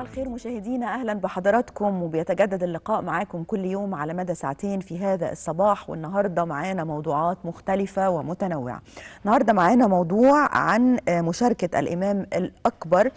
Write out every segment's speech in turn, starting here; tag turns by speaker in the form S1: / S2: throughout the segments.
S1: صباح الخير مشاهدينا اهلا بحضراتكم وبيتجدد اللقاء معاكم كل يوم على مدى ساعتين في هذا الصباح والنهارده معانا موضوعات مختلفه ومتنوعه. النهارده معانا موضوع عن آه، مشاركه الامام الاكبر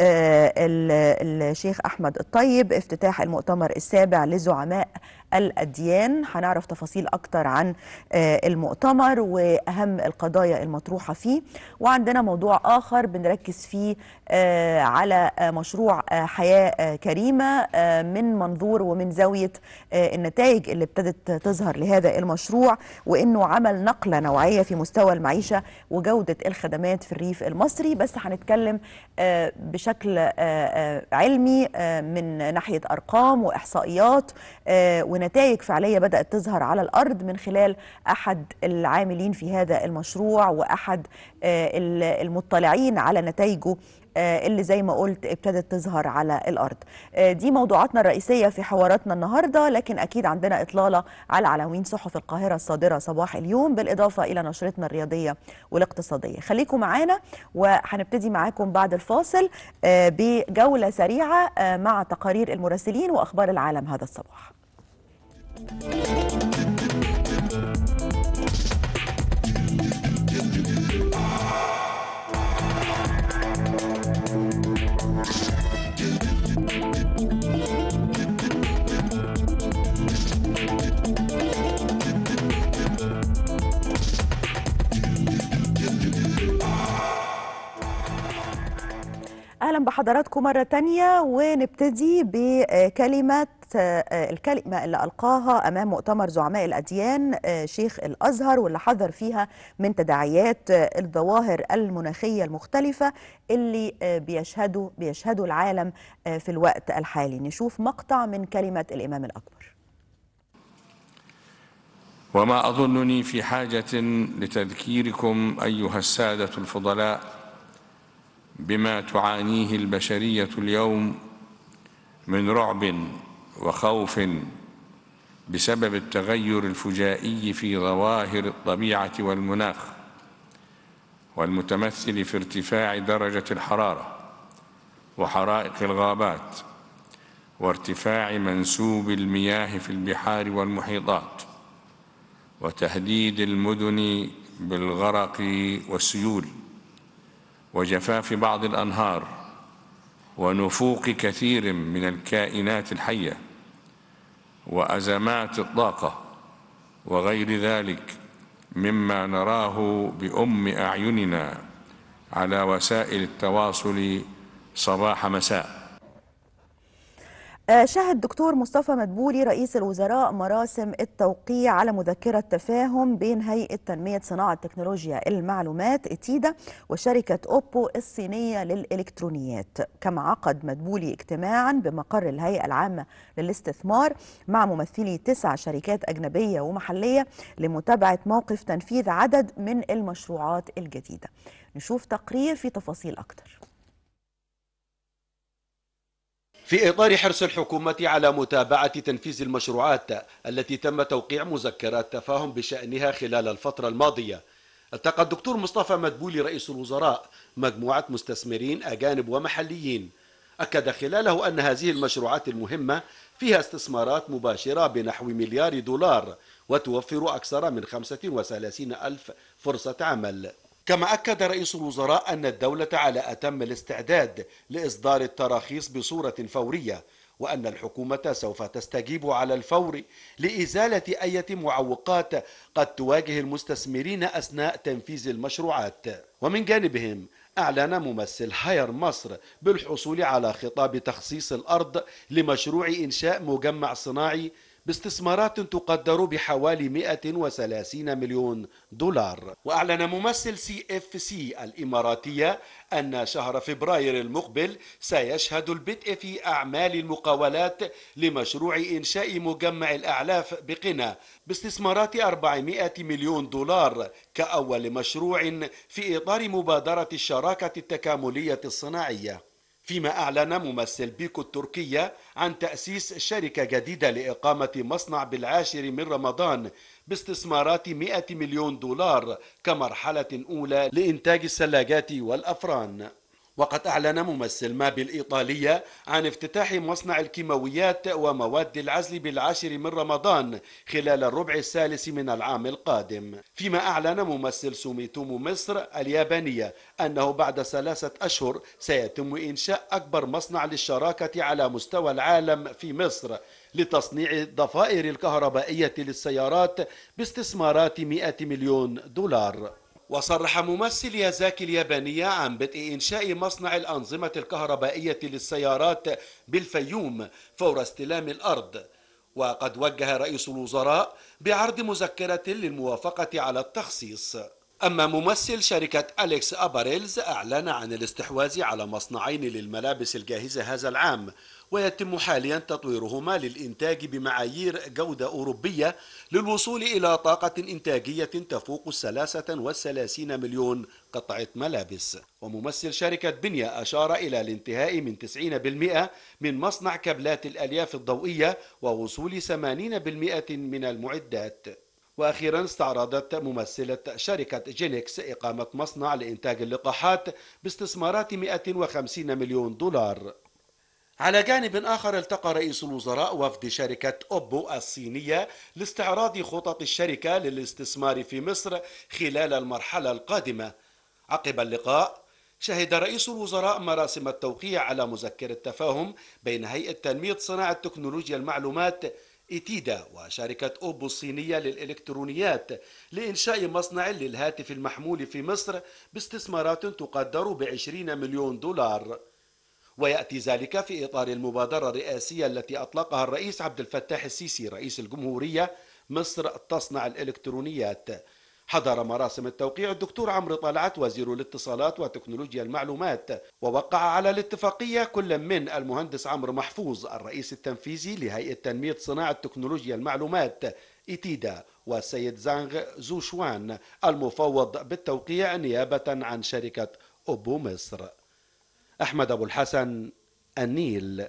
S1: آه، الشيخ احمد الطيب افتتاح المؤتمر السابع لزعماء الأديان هنعرف تفاصيل أكتر عن آه، المؤتمر وأهم القضايا المطروحة فيه وعندنا موضوع آخر بنركز فيه آه، على آه، مشروع حياة كريمة من منظور ومن زاوية النتائج اللي ابتدت تظهر لهذا المشروع وإنه عمل نقلة نوعية في مستوى المعيشة وجودة الخدمات في الريف المصري بس هنتكلم بشكل علمي من ناحية أرقام وإحصائيات ونتائج نتائج فعلية بدأت تظهر على الأرض من خلال أحد العاملين في هذا المشروع وأحد آه، المطلعين على نتائجه آه، اللي زي ما قلت ابتدت تظهر على الارض آه، دي موضوعاتنا الرئيسيه في حواراتنا النهارده لكن اكيد عندنا اطلاله على عناوين صحف القاهره الصادره صباح اليوم بالاضافه الى نشرتنا الرياضيه والاقتصاديه خليكم معانا وهنبتدي معاكم بعد الفاصل بجوله سريعه مع تقارير المراسلين واخبار العالم هذا الصباح Thank you. اهلا بحضراتكم مره تانية ونبتدي بكلمه آه، الكلمه اللي القاها امام مؤتمر زعماء الاديان آه، شيخ الازهر واللي حذر فيها من تداعيات آه، الظواهر المناخيه المختلفه اللي بيشهدوا بيشهدوا العالم في الوقت الحالي نشوف مقطع من كلمه الامام الاكبر
S2: وما اظنني في حاجه لتذكيركم ايها الساده الفضلاء بما تعانيه البشرية اليوم من رعب وخوف بسبب التغير الفجائي في ظواهر الطبيعة والمناخ والمتمثل في ارتفاع درجة الحرارة وحرائق الغابات وارتفاع منسوب المياه في البحار والمحيطات وتهديد المدن بالغرق والسيول وجفاف بعض الأنهار ونفوق كثير من الكائنات الحية وأزمات الطاقة وغير ذلك مما نراه بأم أعيننا على وسائل التواصل صباح مساء
S1: آه، شهد دكتور مصطفى مدبولي رئيس الوزراء مراسم التوقيع على مذكرة تفاهم بين هيئة تنمية صناعة تكنولوجيا المعلومات إتيدا وشركة أوبو الصينية للإلكترونيات كما عقد مدبولي اجتماعا بمقر الهيئة العامة للاستثمار مع ممثلي تسع شركات أجنبية ومحلية لمتابعة موقف تنفيذ عدد من المشروعات الجديدة نشوف تقرير في تفاصيل أكتر
S3: في إطار حرص الحكومة على متابعة تنفيذ المشروعات التي تم توقيع مذكرات تفاهم بشأنها خلال الفترة الماضية التقى الدكتور مصطفى مدبولي رئيس الوزراء مجموعة مستثمرين أجانب ومحليين أكد خلاله أن هذه المشروعات المهمة فيها استثمارات مباشرة بنحو مليار دولار وتوفر أكثر من 35 ألف فرصة عمل كما أكد رئيس الوزراء أن الدولة على أتم الاستعداد لإصدار التراخيص بصورة فورية وأن الحكومة سوف تستجيب على الفور لإزالة أي معوقات قد تواجه المستثمرين أثناء تنفيذ المشروعات ومن جانبهم أعلن ممثل هاير مصر بالحصول على خطاب تخصيص الأرض لمشروع إنشاء مجمع صناعي باستثمارات تقدر بحوالي 130 مليون دولار وأعلن ممثل سي اف سي الإماراتية أن شهر فبراير المقبل سيشهد البدء في أعمال المقاولات لمشروع إنشاء مجمع الأعلاف بقنا باستثمارات 400 مليون دولار كأول مشروع في إطار مبادرة الشراكة التكاملية الصناعية فيما أعلن ممثل بيكو التركية عن تأسيس شركة جديدة لإقامة مصنع بالعاشر من رمضان باستثمارات 100 مليون دولار كمرحلة أولى لإنتاج الثلاجات والأفران وقد أعلن ممثل مابي الإيطالية عن افتتاح مصنع الكيماويات ومواد العزل بالعاشر من رمضان خلال الربع الثالث من العام القادم فيما أعلن ممثل سوميتوم مصر اليابانية أنه بعد ثلاثة أشهر سيتم إنشاء أكبر مصنع للشراكة على مستوى العالم في مصر لتصنيع الضفائر الكهربائية للسيارات باستثمارات 100 مليون دولار وصرح ممثل يازاكي اليابانية عن بدء إنشاء مصنع الأنظمة الكهربائية للسيارات بالفيوم فور استلام الأرض وقد وجه رئيس الوزراء بعرض مذكرة للموافقة على التخصيص أما ممثل شركة أليكس أباريلز أعلن عن الاستحواذ على مصنعين للملابس الجاهزة هذا العام ويتم حاليا تطويرهما للإنتاج بمعايير جودة أوروبية للوصول إلى طاقة إنتاجية تفوق الثلاثة والثلاثين مليون قطعة ملابس وممثل شركة بنية أشار إلى الانتهاء من 90% من مصنع كابلات الألياف الضوئية ووصول 80% من المعدات واخيرا استعرضت ممثله شركه جينكس اقامه مصنع لانتاج اللقاحات باستثمارات 150 مليون دولار على جانب آخر التقى رئيس الوزراء وفد شركة أوبو الصينية لاستعراض خطط الشركة للاستثمار في مصر خلال المرحلة القادمة عقب اللقاء شهد رئيس الوزراء مراسم التوقيع على مذكرة تفاهم بين هيئة تنمية صناعة تكنولوجيا المعلومات إتيدا وشركة أوبو الصينية للإلكترونيات لإنشاء مصنع للهاتف المحمول في مصر باستثمارات تقدر بعشرين مليون دولار ويأتي ذلك في إطار المبادرة الرئاسية التي أطلقها الرئيس عبد الفتاح السيسي رئيس الجمهورية مصر تصنع الإلكترونيات حضر مراسم التوقيع الدكتور عمرو طلعت وزير الاتصالات وتكنولوجيا المعلومات ووقع على الاتفاقية كل من المهندس عمرو محفوظ الرئيس التنفيذي لهيئة تنمية صناعة تكنولوجيا المعلومات إتيدا والسيد زانغ زوشوان المفوض بالتوقيع نيابة عن شركة أوبو مصر أحمد أبو الحسن النيل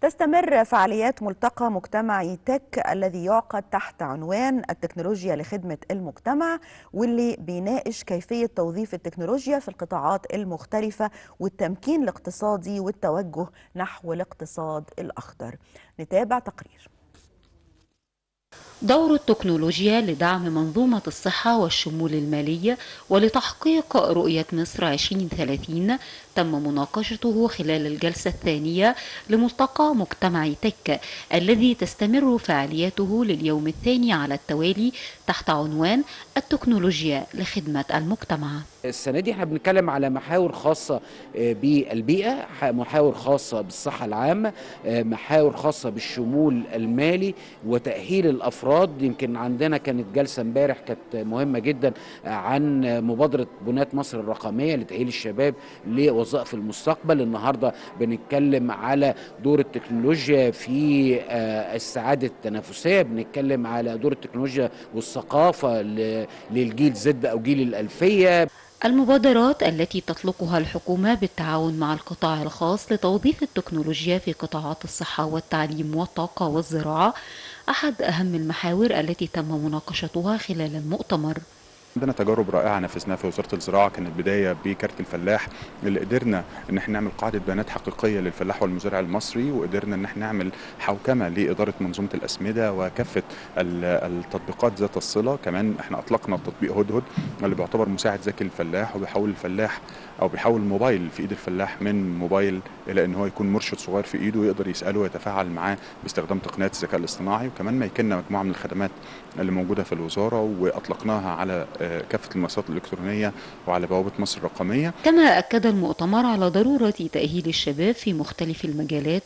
S1: تستمر فعاليات ملتقى مجتمعي تك الذي يعقد تحت عنوان التكنولوجيا لخدمة المجتمع واللي بيناقش كيفية توظيف التكنولوجيا في القطاعات المختلفة والتمكين الاقتصادي والتوجه نحو الاقتصاد الأخضر نتابع تقرير
S4: دور التكنولوجيا لدعم منظومة الصحة والشمول المالي ولتحقيق رؤية مصر 2030 تم مناقشته خلال الجلسة الثانية لملتقى مجتمع تك الذي تستمر فعالياته لليوم الثاني على التوالي تحت عنوان التكنولوجيا لخدمة المجتمع
S5: السنة دي احنا بنتكلم على محاور خاصة آه، بالبيئة محاور خاصة بالصحة العامة آه، محاور خاصة بالشمول المالي وتأهيل الأفراد الانقراض يمكن عندنا كانت جلسه امبارح كانت مهمه جدا عن مبادره بناة مصر الرقميه لتاهيل الشباب لوظائف المستقبل النهارده بنتكلم على دور التكنولوجيا في آه، السعاده التنافسيه بنتكلم
S4: على دور التكنولوجيا والثقافه للجيل زد او جيل الالفيه المبادرات التي تطلقها الحكومة بالتعاون مع القطاع الخاص لتوظيف التكنولوجيا في قطاعات الصحة والتعليم والطاقة والزراعة أحد أهم المحاور التي تم مناقشتها خلال المؤتمر
S6: عندنا تجارب رائعه نفذناها في وزاره الزراعه كانت بدايه بكارت الفلاح اللي قدرنا ان احنا نعمل قاعده بيانات حقيقيه للفلاح والمزارع المصري وقدرنا ان احنا نعمل حوكمه لاداره منظومه الاسمده وكافه التطبيقات ذات الصله كمان احنا اطلقنا تطبيق هدهد اللي بيعتبر مساعد ذكي للفلاح وبيحول الفلاح او بيحول الموبايل في ايد الفلاح من موبايل الى ان هو يكون مرشد صغير في ايده يقدر يساله ويتفاعل معاه باستخدام تقنيات الذكاء الاصطناعي وكمان يكن مجموعه من الخدمات اللي موجوده في الوزاره واطلقناها على آه، كافه المنصات الالكترونيه وعلى بوابه مصر الرقميه.
S4: كما اكد المؤتمر على ضروره تاهيل الشباب في مختلف المجالات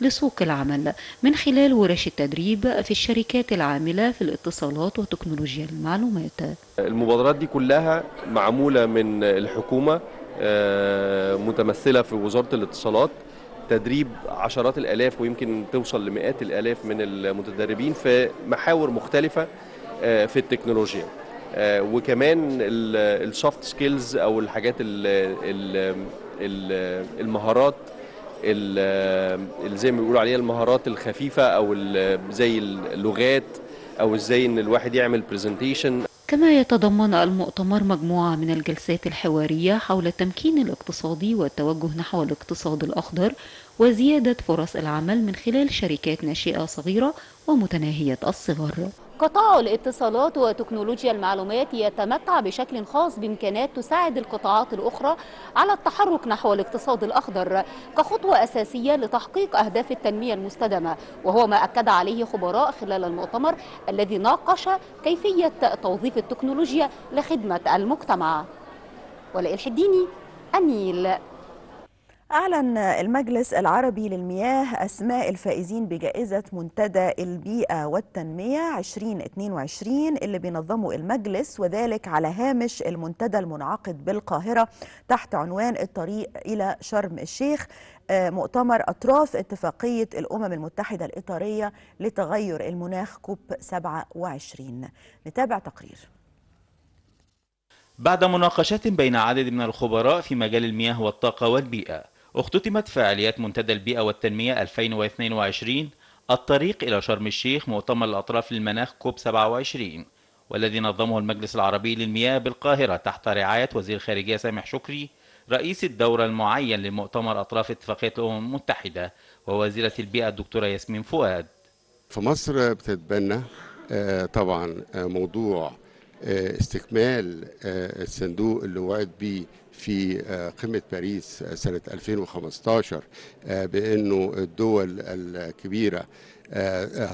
S4: لسوق العمل من خلال ورش التدريب في الشركات العامله في الاتصالات وتكنولوجيا المعلومات.
S7: المبادرات دي كلها معموله من الحكومه آه، متمثله في وزاره الاتصالات تدريب عشرات الالاف ويمكن توصل لمئات الالاف من المتدربين في محاور مختلفه آه، في التكنولوجيا آه، وكمان السوفت سكيلز او الحاجات المهارات زي ما بيقولوا عليها المهارات الخفيفه او زي اللغات او ازاي ان الواحد يعمل برزنتيشن
S4: كما يتضمن المؤتمر مجموعة من الجلسات الحوارية حول التمكين الاقتصادي والتوجه نحو الاقتصاد الأخضر وزيادة فرص العمل من خلال شركات ناشئة صغيرة ومتناهية الصغر قطاع الاتصالات وتكنولوجيا المعلومات يتمتع بشكل خاص بإمكانات تساعد القطاعات الأخرى على التحرك نحو الاقتصاد الأخضر كخطوة أساسية لتحقيق أهداف التنمية المستدامة وهو ما أكد عليه خبراء خلال المؤتمر الذي ناقش كيفية توظيف التكنولوجيا لخدمة المجتمع
S1: ولاء الحديني النيل أعلن المجلس العربي للمياه أسماء الفائزين بجائزة منتدى البيئة والتنمية 2022 اللي بينظمه المجلس وذلك على هامش المنتدى المنعقد بالقاهرة تحت عنوان الطريق إلى شرم الشيخ آه، مؤتمر أطراف اتفاقية الأمم المتحدة الإطارية لتغير المناخ كوب 27 نتابع تقرير
S6: بعد مناقشات بين عدد من الخبراء في مجال المياه والطاقة والبيئة اختتمت فعاليات منتدى البيئة والتنمية 2022 الطريق إلى شرم الشيخ مؤتمر الأطراف للمناخ كوب 27 والذي نظمه المجلس العربي للمياه بالقاهرة تحت رعاية وزير الخارجية سامح شكري رئيس الدورة المعين لمؤتمر أطراف اتفاقية الأمم المتحدة ووزيرة البيئة الدكتورة ياسمين فؤاد
S8: في مصر بتتبنى آه، طبعا آه، موضوع آه، استكمال الصندوق اللي وعد بيه في آه، قمة باريس آه، سنة 2015 آه، بأنه الدول الكبيرة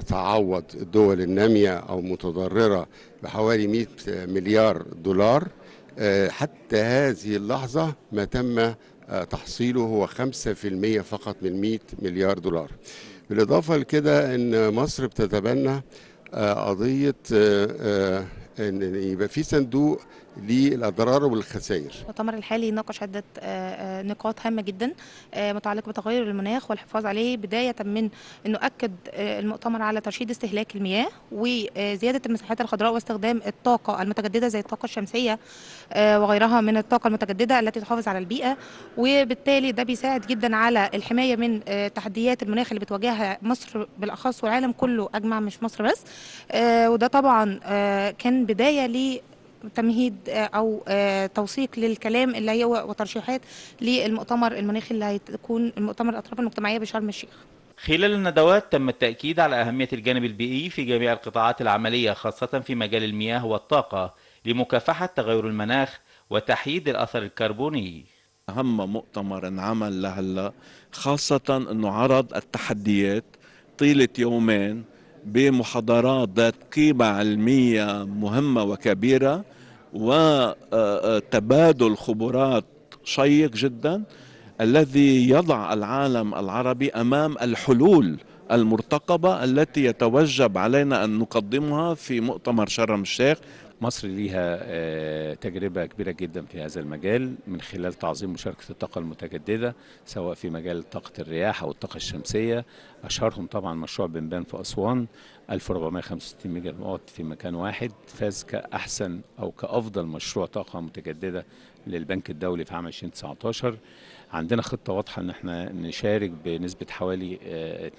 S8: تعوض الدول النامية أو متضررة بحوالي 100 مليار دولار حتى هذه اللحظة ما تم تحصيله هو 5% فقط من 100 مليار دولار بالإضافة لكده أن مصر بتتبنى قضية أن يبقى في صندوق للاضرار والخسائر.
S9: المؤتمر الحالي ناقش عده آه، آه، نقاط هامه جدا آه، متعلقه بتغير المناخ والحفاظ عليه بدايه من انه اكد المؤتمر على ترشيد استهلاك المياه وزياده المساحات الخضراء واستخدام الطاقه المتجدده زي الطاقه الشمسيه وغيرها من الطاقه المتجدده التي تحافظ على البيئه وبالتالي ده بيساعد جدا على الحمايه من تحديات المناخ اللي بتواجهها مصر بالاخص والعالم كله اجمع مش مصر بس وده طبعا كان بدايه ل تمهيد آه، او آه، توثيق للكلام اللي هو وترشيحات للمؤتمر المناخي اللي هيكون المؤتمر الاطراف المجتمعيه بشرم الشيخ
S6: خلال الندوات تم التأكيد على أهمية الجانب البيئي في جميع القطاعات العملية خاصة في مجال المياه والطاقة لمكافحة تغير المناخ وتحييد الأثر الكربوني
S3: أهم مؤتمر انعمل لهلا خاصة أنه عرض التحديات طيلة يومين بمحاضرات ذات قيمة علمية مهمة وكبيرة وتبادل خبرات شيق جدا الذي يضع العالم
S6: العربي أمام الحلول المرتقبة التي يتوجب علينا أن نقدمها في مؤتمر شرم الشيخ مصر ليها آه، تجربة كبيرة جدا في هذا المجال من خلال تعظيم مشاركة الطاقة المتجددة سواء في مجال طاقة الرياح أو الطاقة الشمسية أشهرهم طبعا مشروع بنبان في أسوان 1465 ميجا وات في مكان واحد فاز كأحسن أو كأفضل مشروع طاقة متجددة للبنك الدولي في عام 2019 عندنا خطة واضحة إن إحنا نشارك بنسبة حوالي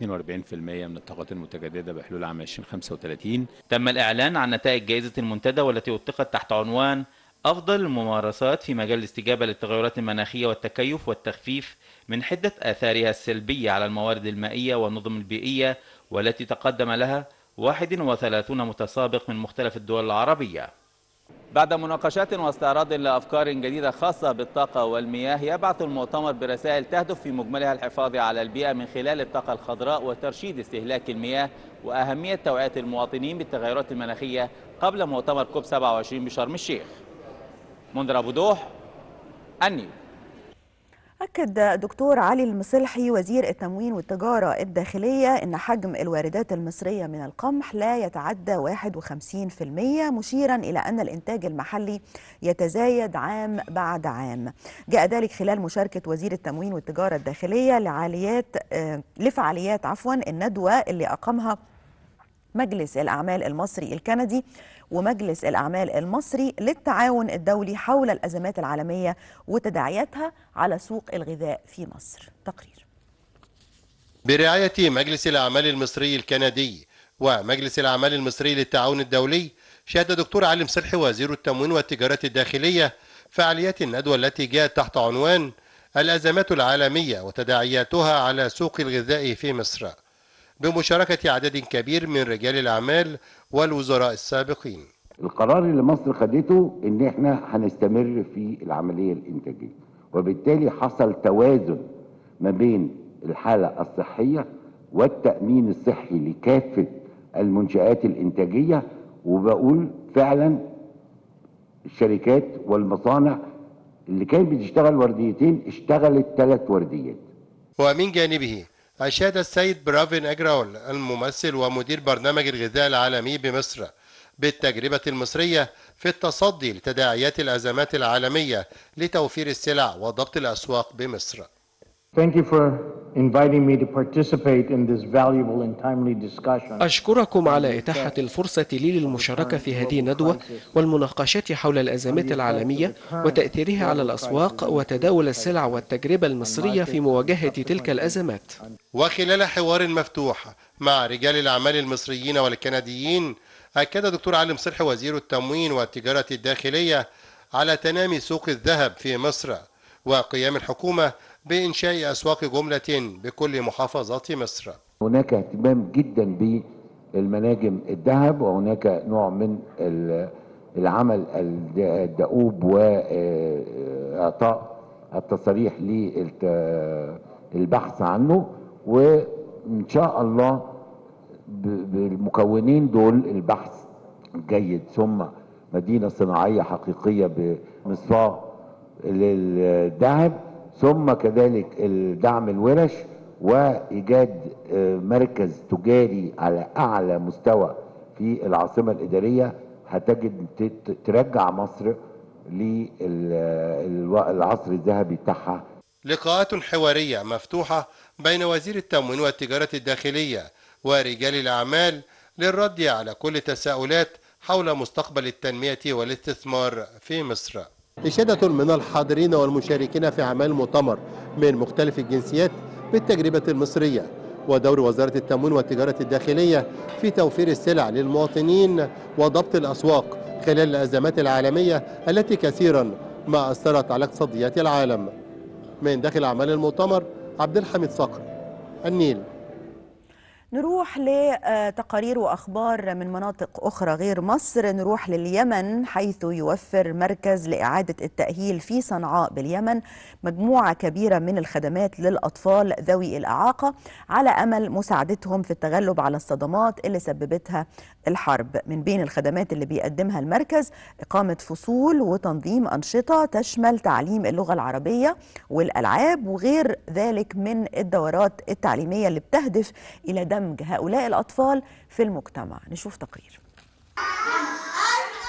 S6: 42% آه، من الطاقات المتجددة بحلول عام 2035 تم الإعلان عن نتائج جائزة المنتدى والتي أطلقت تحت عنوان أفضل الممارسات في مجال الاستجابة للتغيرات المناخية والتكيف والتخفيف من حدة آثارها السلبية على الموارد المائية والنظم البيئية والتي تقدم لها 31 متسابق من مختلف الدول العربية بعد مناقشات واستعراض لأفكار جديدة خاصة بالطاقة والمياه يبعث المؤتمر برسائل تهدف في مجملها الحفاظ على البيئة من خلال الطاقة الخضراء وترشيد استهلاك المياه وأهمية توعية المواطنين بالتغيرات المناخية قبل مؤتمر كوب 27 بشرم الشيخ منذر أبو دوح النيوز
S1: أكد دكتور علي المصلحي وزير التموين والتجارة الداخلية أن حجم الواردات المصرية من القمح لا يتعدى 51% مشيرا إلى أن الإنتاج المحلي يتزايد عام بعد عام جاء ذلك خلال مشاركة وزير التموين والتجارة الداخلية لعاليات آه، لفعاليات عفوا الندوة اللي أقامها مجلس الأعمال المصري الكندي ومجلس الأعمال المصري للتعاون الدولي حول الأزمات العالمية وتداعياتها على سوق الغذاء في مصر تقرير
S8: برعاية مجلس الأعمال المصري الكندي ومجلس الأعمال المصري للتعاون الدولي شهد دكتور علي مصلحي وزير التموين والتجارة الداخلية فعاليات الندوة التي جاءت تحت عنوان الأزمات العالمية وتداعياتها على سوق الغذاء في مصر بمشاركة عدد كبير من رجال الأعمال والوزراء السابقين
S5: القرار اللي مصر خدته ان احنا هنستمر في العمليه الانتاجيه وبالتالي حصل توازن ما بين الحاله الصحيه والتامين الصحي لكافه المنشات الانتاجيه وبقول فعلا الشركات والمصانع اللي كانت بتشتغل ورديتين اشتغلت ثلاث ورديات
S8: ومن جانبه أشاد السيد برافين أجراول الممثل ومدير برنامج الغذاء العالمي بمصر بالتجربة المصرية في التصدي لتداعيات الأزمات العالمية لتوفير السلع وضبط الأسواق بمصر
S5: Thank you for inviting me to participate in this valuable and timely discussion.
S7: أشكركم على إتاحة الفرصة لي للمشاركة في هذه الندوة والمناقشات حول الأزمات العالمية وتأثيرها على الأسواق وتداول السلع والتجربة المصرية في مواجهة تلك الأزمات.
S8: وخلال حوار مفتوح مع رجال الأعمال المصريين والكنديين، أكد دكتور علي مصرح وزير التموين والتجارة الداخلية على تنامي سوق الذهب في مصر وقيام الحكومة بإنشاء أسواق جملة بكل محافظات مصر
S5: هناك اهتمام جدا بالمناجم الذهب وهناك نوع من العمل الدؤوب وإعطاء التصاريح للبحث عنه وإن شاء الله بالمكونين دول البحث جيد ثم مدينة صناعية حقيقية بمصفاه للذهب ثم كذلك دعم الورش وايجاد آه، مركز تجاري على اعلى مستوى في العاصمه الاداريه هتجد ترجع مصر للعصر الذهبي بتاعها
S8: لقاءات حواريه مفتوحه بين وزير التموين والتجاره الداخليه ورجال الاعمال للرد على كل تساؤلات حول مستقبل التنميه والاستثمار في مصر إشادة من الحاضرين والمشاركين في أعمال المؤتمر من مختلف الجنسيات بالتجربة المصرية ودور وزارة التموين والتجارة الداخلية في توفير السلع للمواطنين وضبط الأسواق خلال الأزمات العالمية التي كثيرا ما أثرت على اقتصاديات العالم من داخل أعمال المؤتمر عبد الحميد صقر
S1: النيل نروح لتقارير آه، واخبار من مناطق اخرى غير مصر نروح لليمن حيث يوفر مركز لاعاده التاهيل في صنعاء باليمن مجموعه كبيره من الخدمات للاطفال ذوي الاعاقه على امل مساعدتهم في التغلب على الصدمات اللي سببتها الحرب من بين الخدمات اللي بيقدمها المركز اقامه فصول وتنظيم انشطه تشمل تعليم اللغه العربيه والالعاب وغير ذلك من الدورات التعليميه اللي بتهدف الى دم دمج هؤلاء الأطفال في المجتمع نشوف تقرير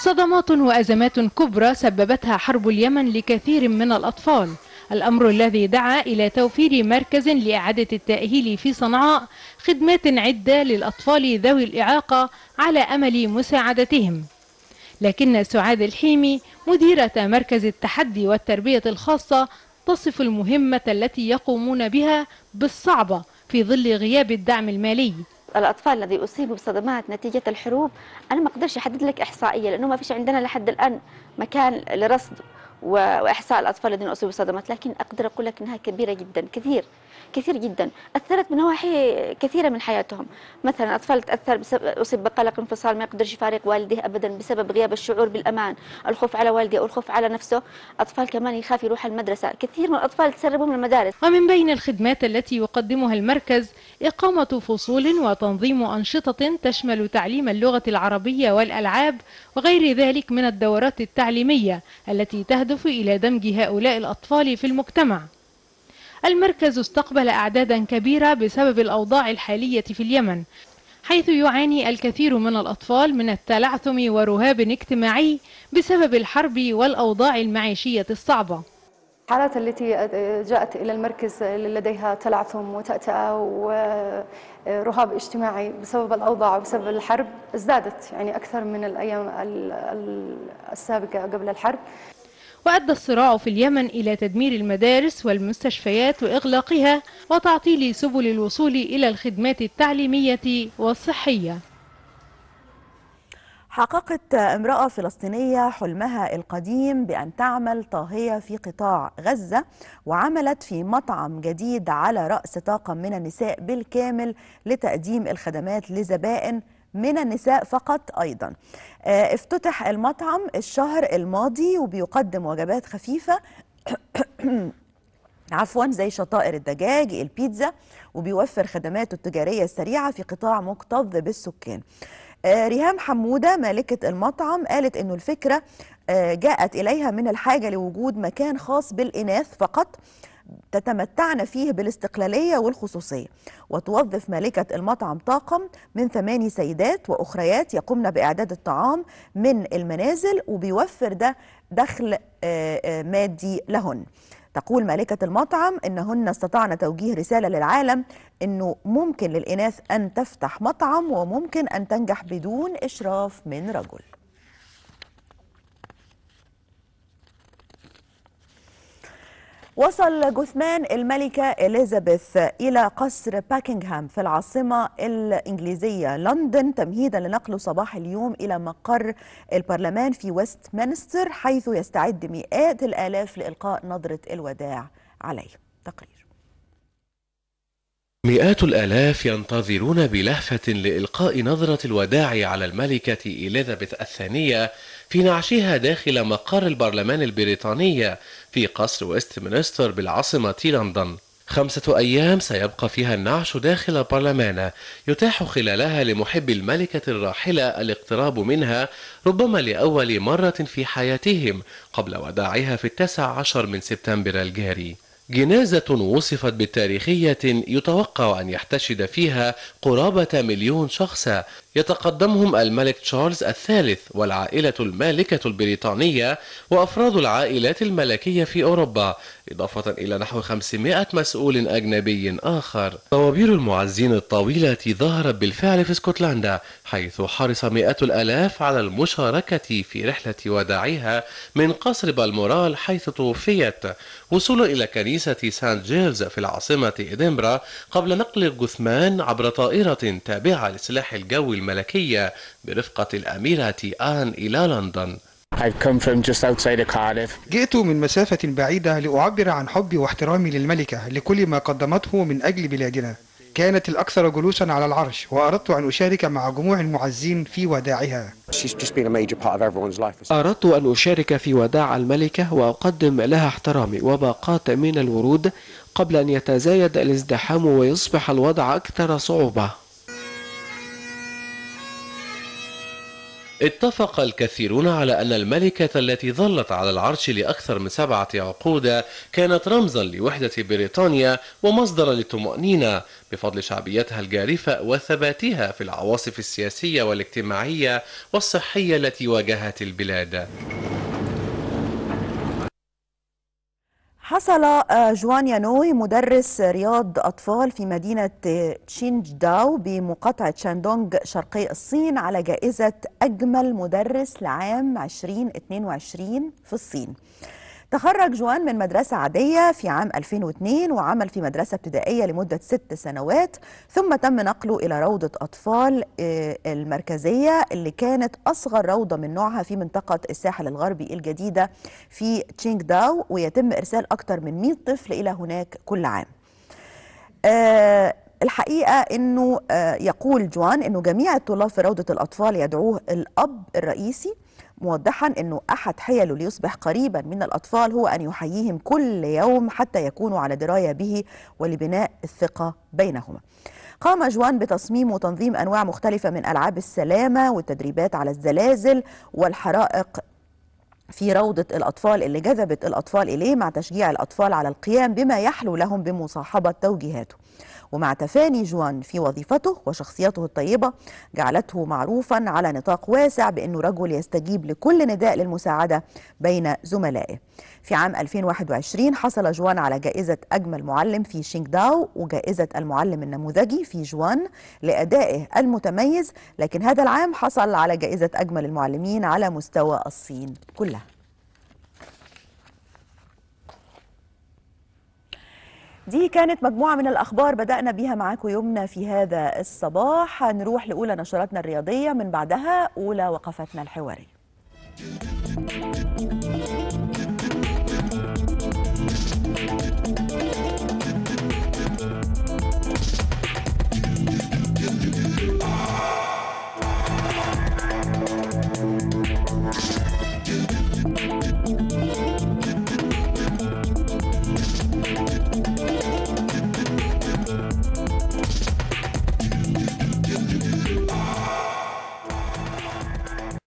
S9: صدمات وأزمات كبرى سببتها حرب اليمن لكثير من الأطفال الأمر الذي دعا إلى توفير مركز لإعادة التأهيل في صنعاء خدمات عدة للأطفال ذوي الإعاقة على أمل مساعدتهم لكن سعاد الحيمي مديرة مركز التحدي والتربية الخاصة تصف المهمة التي يقومون بها بالصعبة في ظل غياب الدعم المالي الاطفال
S4: الذي اصيبوا بصدمات نتيجه الحروب انا ما اقدرش احدد لك احصائيه لانه ما فيش عندنا لحد الان مكان لرصد واحصاء الاطفال الذين اصيبوا بصدمات لكن اقدر اقول لك انها كبيره جدا كثير كثير جدا أثرت بنواحي كثيرة من حياتهم مثلا أطفال تأثر أصيب بقلق انفصال ما يقدرش يفارق والده أبدا بسبب غياب الشعور بالأمان الخوف على والده أو الخوف على نفسه أطفال كمان يخاف يروح المدرسة كثير من الأطفال تسربهم المدارس ومن بين الخدمات التي يقدمها
S9: المركز إقامة فصول وتنظيم أنشطة تشمل تعليم اللغة العربية والألعاب وغير ذلك من الدورات التعليمية التي تهدف إلى دمج هؤلاء الأطفال في المجتمع المركز استقبل أعدادا كبيرة بسبب الأوضاع الحالية في اليمن حيث يعاني الكثير من الأطفال من التلعثم ورهاب اجتماعي بسبب الحرب والأوضاع المعيشية الصعبة الحالات التي جاءت إلى المركز لديها تلعثم وتأتأة ورهاب اجتماعي بسبب الأوضاع وبسبب الحرب ازدادت يعني أكثر من الأيام السابقة قبل الحرب وأدى الصراع في اليمن إلى تدمير المدارس والمستشفيات وإغلاقها وتعطيل سبل الوصول إلى الخدمات التعليمية والصحية
S1: حققت امرأة فلسطينية حلمها القديم بأن تعمل طاهية في قطاع غزة وعملت في مطعم جديد على رأس طاقم من النساء بالكامل لتقديم الخدمات لزبائن من النساء فقط أيضا آه، افتتح المطعم الشهر الماضي وبيقدم وجبات خفيفة عفوا زي شطائر الدجاج البيتزا وبيوفر خدماته التجارية السريعة في قطاع مكتظ بالسكان آه، ريهام حمودة مالكة المطعم قالت أنه الفكرة آه، جاءت إليها من الحاجة لوجود مكان خاص بالإناث فقط تتمتعن فيه بالاستقلالية والخصوصية وتوظف مالكة المطعم طاقم من ثماني سيدات وأخريات يقمن بإعداد الطعام من المنازل وبيوفر ده دخل آه، آه، مادي لهن تقول مالكة المطعم إنهن استطعن توجيه رسالة للعالم إنه ممكن للإناث أن تفتح مطعم وممكن أن تنجح بدون إشراف من رجل وصل جثمان الملكة إليزابيث إلى قصر باكنغهام في العاصمة الإنجليزية لندن تمهيدا لنقله صباح اليوم إلى مقر البرلمان في ويست مينستر حيث يستعد مئات الآلاف لإلقاء نظرة الوداع عليه تقريبا
S7: مئات الآلاف ينتظرون بلهفة لإلقاء نظرة الوداع على الملكة إليزابيث الثانية في نعشها داخل مقر البرلمان البريطاني في قصر ويستمنستر بالعاصمة لندن خمسة أيام سيبقى فيها النعش داخل البرلمان يتاح خلالها لمحبي الملكة الراحلة الاقتراب منها ربما لأول مرة في حياتهم قبل وداعها في التاسع عشر من سبتمبر الجاري جنازة وصفت بتاريخية يتوقع أن يحتشد فيها قرابة مليون شخص يتقدمهم الملك تشارلز الثالث والعائلة المالكة البريطانية وأفراد العائلات الملكية في أوروبا إضافة إلى نحو 500 مسؤول أجنبي آخر طوابير المعزين الطويلة ظهرت بالفعل في اسكتلندا حيث حرص مئات الآلاف على المشاركة في رحلة وداعها من قصر بالمورال حيث توفيت وصولا إلى كنيسة سانت جيلز في العاصمة إدنبرا قبل نقل الجثمان عبر طائرة تابعة لسلاح الجو الملكية برفقة الأميرة آن إلى لندن
S9: جئت من مسافة بعيدة لأعبر عن حبي واحترامي للملكة لكل ما قدمته من أجل بلادنا كانت الأكثر جلوسا على العرش وأردت أن أشارك مع جموع المعزين في وداعها
S7: أردت أن أشارك في وداع الملكة وأقدم لها احترامي وباقات من الورود قبل أن يتزايد الازدحام ويصبح الوضع أكثر صعوبة اتفق الكثيرون على أن الملكة التي ظلت على العرش لأكثر من سبعة عقود كانت رمزا لوحدة بريطانيا ومصدرا للطمأنينة بفضل شعبيتها الجارفة وثباتها في العواصف السياسية والاجتماعية والصحية التي واجهت البلاد
S1: حصل آه، جوان يانوي مدرس رياض أطفال في مدينة آه، داو بمقاطعة شاندونغ شرقي الصين على جائزة أجمل مدرس لعام 2022 في الصين تخرج جوان من مدرسة عادية في عام 2002 وعمل في مدرسة ابتدائية لمدة ست سنوات ثم تم نقله إلى روضة أطفال آه، المركزية اللي كانت أصغر روضة من نوعها في منطقة الساحل الغربي الجديدة في تشينغ داو ويتم إرسال أكثر من 100 طفل إلى هناك كل عام آه، الحقيقة أنه آه، يقول جوان أنه جميع الطلاب في روضة الأطفال يدعوه الأب الرئيسي موضحا أنه أحد حيله ليصبح قريبا من الأطفال هو أن يحييهم كل يوم حتى يكونوا على دراية به ولبناء الثقة بينهما قام جوان بتصميم وتنظيم أنواع مختلفة من ألعاب السلامة والتدريبات على الزلازل والحرائق في روضة الأطفال اللي جذبت الأطفال إليه مع تشجيع الأطفال على القيام بما يحلو لهم بمصاحبة توجيهاته ومع تفاني جوان في وظيفته وشخصيته الطيبة جعلته معروفا على نطاق واسع بأنه رجل يستجيب لكل نداء للمساعدة بين زملائه في عام 2021 حصل جوان على جائزة أجمل معلم في شينغداو وجائزة المعلم النموذجي في جوان لأدائه المتميز لكن هذا العام حصل على جائزة أجمل المعلمين على مستوى الصين كلها دي كانت مجموعة من الأخبار بدأنا بيها معاكم يومنا في هذا الصباح هنروح لأولى نشراتنا الرياضية من بعدها أولى وقفتنا الحوارية